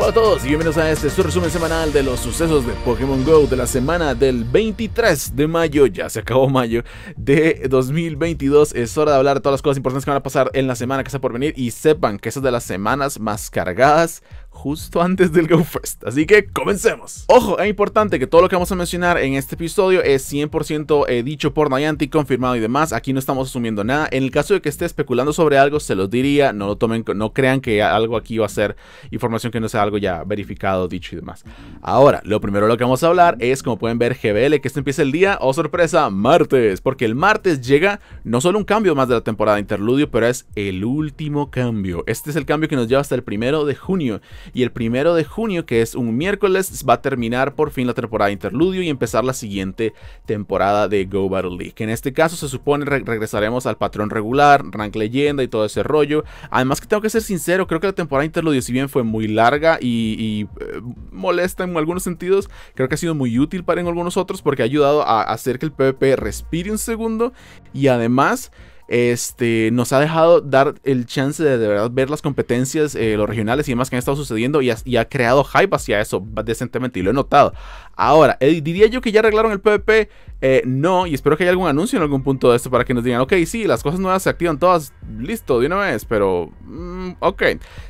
Hola a todos y bienvenidos a este su resumen semanal de los sucesos de Pokémon Go de la semana del 23 de mayo, ya se acabó mayo, de 2022. Es hora de hablar de todas las cosas importantes que van a pasar en la semana que está por venir y sepan que esas es de las semanas más cargadas justo antes del Game Fest, Así que comencemos. Ojo, es importante que todo lo que vamos a mencionar en este episodio es 100% eh, dicho por Niantic, confirmado y demás. Aquí no estamos asumiendo nada. En el caso de que esté especulando sobre algo, se los diría. No lo tomen, no crean que algo aquí va a ser información que no sea algo ya verificado, dicho y demás. Ahora, lo primero de lo que vamos a hablar es, como pueden ver, GBL, que esto empieza el día, oh sorpresa, martes. Porque el martes llega no solo un cambio más de la temporada de interludio, pero es el último cambio. Este es el cambio que nos lleva hasta el primero de junio y el primero de junio, que es un miércoles, va a terminar por fin la temporada de interludio y empezar la siguiente temporada de Go Battle League. Que en este caso se supone regresaremos al patrón regular, rank leyenda y todo ese rollo. Además que tengo que ser sincero, creo que la temporada de interludio, si bien fue muy larga y, eh, molesta en algunos sentidos, creo que ha sido muy útil para en algunos otros porque ha ayudado a hacer que el PvP respire un segundo y además este, nos ha dejado dar el chance de de verdad ver las competencias, eh, los regionales y demás que han estado sucediendo y ha, creado hype hacia eso decentemente y lo he notado. Ahora, eh, diría yo que ya arreglaron el PvP, eh, no, y espero que haya algún anuncio en algún punto de esto para que nos digan, ok, sí, las cosas nuevas se activan todas, listo, de una vez, pero, mm, ok,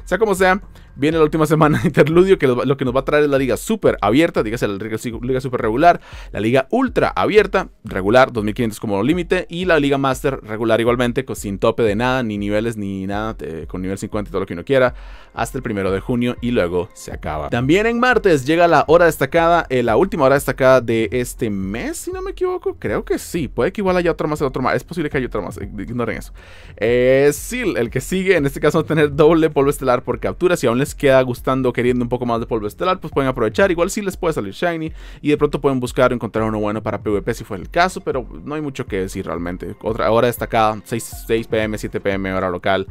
sea como sea. Viene la última semana de interludio que lo, que nos va a traer es la liga super abierta, dígase la liga super regular, la liga ultra abierta, regular, 2500 como límite, y la liga master regular igualmente, con, sin tope de nada, ni niveles, ni nada, eh, con nivel 50 y todo lo que uno quiera, hasta el primero de junio y luego se acaba. También en martes llega la hora destacada, eh, la última hora destacada de este mes, si no me equivoco, creo que sí, puede que igual haya otra más, otro más, es posible que haya otra más, eh, ignoren eso. es sil el que sigue, en este caso, va a tener doble polvo estelar por captura si y aún les queda gustando, queriendo un poco más de polvo estelar, pues pueden aprovechar. Igual si les puede salir shiny y de pronto pueden buscar o encontrar uno bueno para PvP si fue el caso, pero no hay mucho que decir realmente. Otra hora destacada, 6, 6 pm, 7 pm hora local.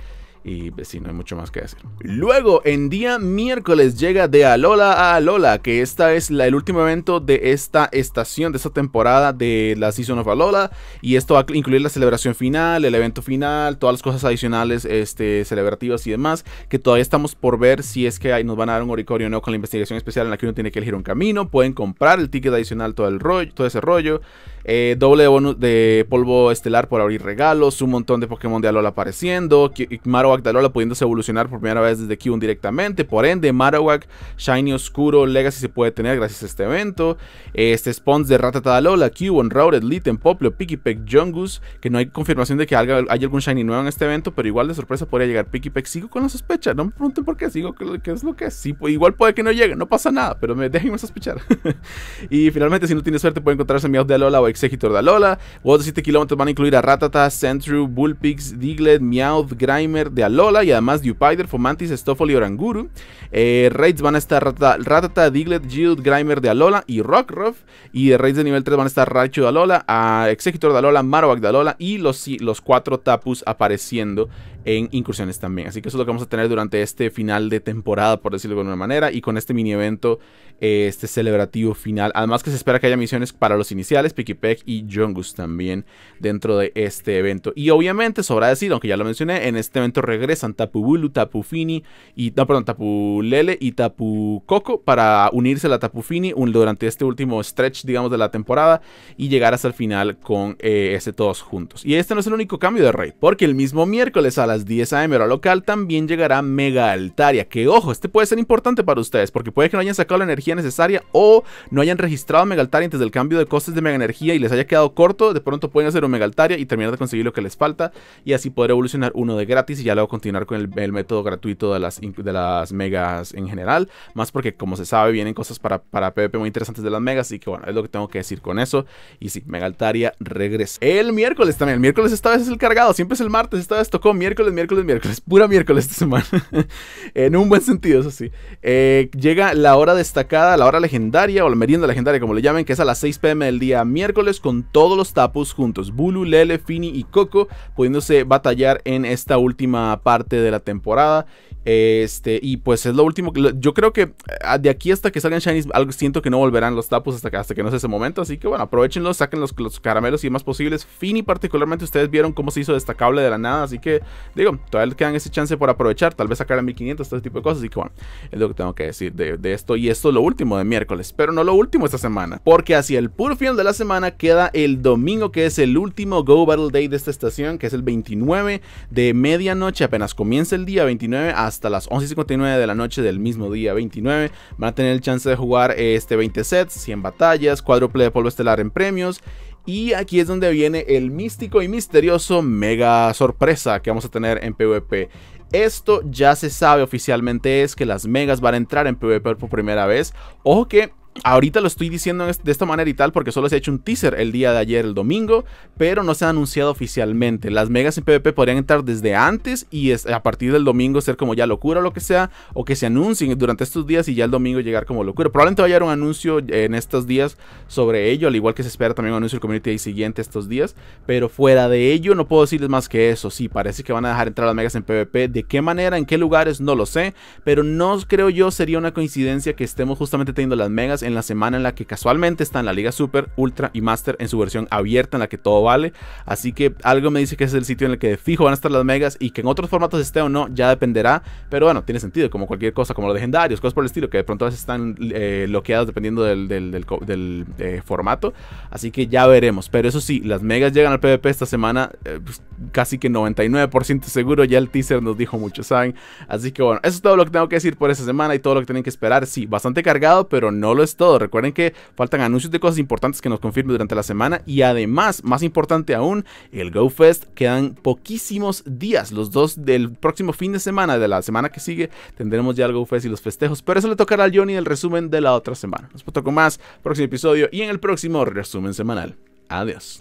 Y si pues, no hay mucho más que decir. Luego, en día miércoles llega de Alola a Alola, que esta es el último evento de esta estación, de esta temporada de la Season of Alola. Y esto va a incluir la celebración final, el evento final, todas las cosas adicionales este, celebrativas y demás, que todavía estamos por ver si es que nos van a dar un oricorio o no con la investigación especial en la que uno tiene que elegir un camino. Pueden comprar el ticket adicional, todo, el rollo, todo ese rollo. Eh, doble bonus de polvo estelar por abrir regalos, un montón de Pokémon de Alola apareciendo. Maro de Alola pudiéndose evolucionar por primera vez desde q directamente. Por ende, Marowak, Shiny Oscuro, Legacy se puede tener gracias a este evento. Este spawns de Ratata Alola, Cubone, Rowlet, Litten, Poplio, Pikipek, Jungus. Que no hay confirmación de que haya, algún Shiny nuevo en este evento, pero igual de sorpresa podría llegar Pikipek. Sigo con la sospecha, no me pregunten por qué, sigo con es lo que es. Sí, pues, igual puede que no llegue, no pasa nada, pero me, déjenme sospechar. y finalmente, si no tienes suerte, puede encontrarse Miao de Alola o Exegitor de Alola. Juegos de 7 kilómetros van a incluir a Ratata, Sentru, Bullpix, Diglett, Meowth, Grimer, de Alola Lola y además Dupider, Fomantis, Stoffel y Oranguru. Eh, raids van a estar Ratata, Diglet, Diglett, Grimer de Alola y Rockruff. Y de raids de nivel 3 van a estar Raichu de Alola, Executor de Alola, Marowak de Alola y los, los cuatro Tapus apareciendo en incursiones también. Así que eso es lo que vamos a tener durante este final de temporada, por decirlo de alguna manera, y con este mini evento, eh, este celebrativo final. Además que se espera que haya misiones para los iniciales, Pikipek y Jungus también dentro de este evento. Y obviamente, sobra decir, aunque ya lo mencioné, en este evento regresan Tapu Bulu, Tapu Fini y no, perdón, Tapu Lele y Tapu Coco para unirse a la Tapu Fini durante este último stretch, digamos, de la temporada y llegar hasta el final con eh, ese todos juntos. Y este no es el único cambio de rey, porque el mismo miércoles a las 10 am hora local también llegará Mega Altaria, que ojo, este puede ser importante para ustedes porque puede que no hayan sacado la energía necesaria o no hayan registrado Mega Altaria antes del cambio de costes de Mega Energía y les haya quedado corto, de pronto pueden hacer un Mega Altaria y terminar de conseguir lo que les falta y así poder evolucionar uno de gratis y ya luego continuar con el, método gratuito de las, de las megas en general. Más porque, como se sabe, vienen cosas para, para PvP muy interesantes de las megas. Y que bueno, es lo que tengo que decir con eso. Y sí, Mega Altaria regresa. El miércoles también. El miércoles esta vez es el cargado. Siempre es el martes. Esta vez tocó miércoles, miércoles, miércoles. Pura miércoles esta semana. en un buen sentido, eso sí. Eh, llega la hora destacada, la hora legendaria o la merienda legendaria, como le llamen, que es a las 6 pm del día miércoles con todos los tapus juntos. Bulu, Lele, Fini y Coco pudiéndose batallar en esta última parte de la temporada este, y pues es lo último. Yo creo que ah, de aquí hasta que salgan Shinies, algo siento que no volverán los tapos hasta que, hasta que no sea ese momento. Así que bueno, aprovechenlo, saquen los, los caramelos y más posibles. Fini, particularmente, ustedes vieron cómo se hizo destacable de la nada. Así que digo, todavía quedan ese chance por aprovechar. Tal vez sacar a 1500, todo ese tipo de cosas. Así que bueno, es lo que tengo que decir de, esto. Y esto es lo último de miércoles, pero no lo último esta semana. Porque hacia el puro final de la semana queda el domingo, que es el último Go Battle Day de esta estación, que es el 29 de medianoche. Apenas comienza el día 29 a hasta las 11.59 de la noche del mismo día 29. Van a tener el chance de jugar eh, este 20 sets, 100 batallas, cuádruple de polvo estelar en premios. Y aquí es donde viene el místico y misterioso mega sorpresa que vamos a tener en PvP. Esto ya se sabe oficialmente es que las megas van a entrar en PvP por primera vez. Ojo que Ahorita lo estoy diciendo de esta manera y tal porque solo se ha hecho un teaser el día de ayer, el domingo, pero no se ha anunciado oficialmente. Las megas en PvP podrían entrar desde antes y a partir del domingo ser como ya locura o lo que sea, o que se anuncien durante estos días y ya el domingo llegar como locura. Probablemente vaya a haber un anuncio en estos días sobre ello, al igual que se espera también un anuncio del community day siguiente estos días, pero fuera de ello no puedo decirles más que eso. Sí, parece que van a dejar entrar las megas en PvP. ¿De qué manera? ¿En qué lugares? No lo sé, pero no creo yo sería una coincidencia que estemos justamente teniendo las megas en la semana en la que casualmente está en la Liga Super, Ultra y Master en su versión abierta en la que todo vale. Así que algo me dice que es el sitio en el que fijo van a estar las megas y que en otros formatos esté o no, ya dependerá. Pero bueno, tiene sentido, como cualquier cosa, como los legendarios, cosas por el estilo, que de pronto están eh, bloqueadas dependiendo del, eh, formato. Así que ya veremos. Pero eso sí, las megas llegan al PvP esta semana eh, pues, casi que 99% seguro. Ya el teaser nos dijo mucho, ¿saben? Así que bueno, eso es todo lo que tengo que decir por esta semana y todo lo que tienen que esperar. Sí, bastante cargado, pero no lo es todo. Recuerden que faltan anuncios de cosas importantes que nos confirmen durante la semana y además, más importante aún, el GoFest quedan poquísimos días. Los dos del próximo fin de semana, de la semana que sigue, tendremos ya el GoFest y los festejos, pero eso le tocará al Johnny el resumen de la otra semana. Nos con más, próximo episodio y en el próximo resumen semanal. Adiós.